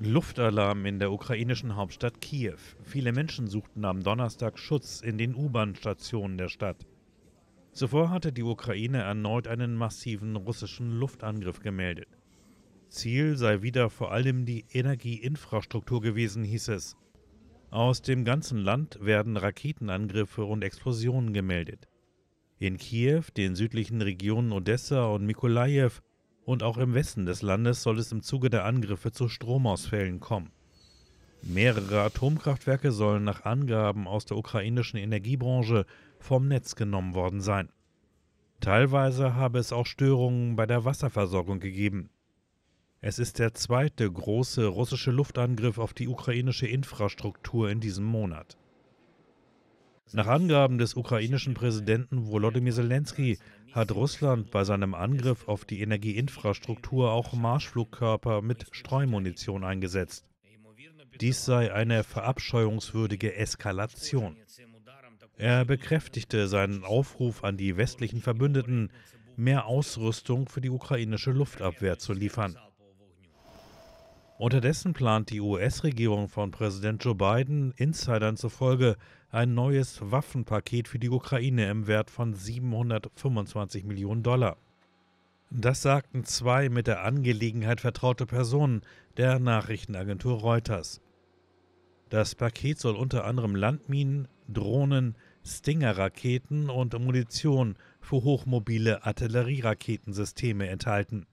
Luftalarm in der ukrainischen Hauptstadt Kiew. Viele Menschen suchten am Donnerstag Schutz in den U-Bahn-Stationen der Stadt. Zuvor hatte die Ukraine erneut einen massiven russischen Luftangriff gemeldet. Ziel sei wieder vor allem die Energieinfrastruktur gewesen, hieß es. Aus dem ganzen Land werden Raketenangriffe und Explosionen gemeldet. In Kiew, den südlichen Regionen Odessa und Mikolajew und auch im Westen des Landes soll es im Zuge der Angriffe zu Stromausfällen kommen. Mehrere Atomkraftwerke sollen nach Angaben aus der ukrainischen Energiebranche vom Netz genommen worden sein. Teilweise habe es auch Störungen bei der Wasserversorgung gegeben. Es ist der zweite große russische Luftangriff auf die ukrainische Infrastruktur in diesem Monat. Nach Angaben des ukrainischen Präsidenten Volodymyr Zelensky hat Russland bei seinem Angriff auf die Energieinfrastruktur auch Marschflugkörper mit Streumunition eingesetzt. Dies sei eine verabscheuungswürdige Eskalation. Er bekräftigte seinen Aufruf an die westlichen Verbündeten, mehr Ausrüstung für die ukrainische Luftabwehr zu liefern. Unterdessen plant die US-Regierung von Präsident Joe Biden Insidern zufolge ein neues Waffenpaket für die Ukraine im Wert von 725 Millionen Dollar. Das sagten zwei mit der Angelegenheit vertraute Personen der Nachrichtenagentur Reuters. Das Paket soll unter anderem Landminen, Drohnen, Stinger-Raketen und Munition für hochmobile Artillerieraketensysteme enthalten.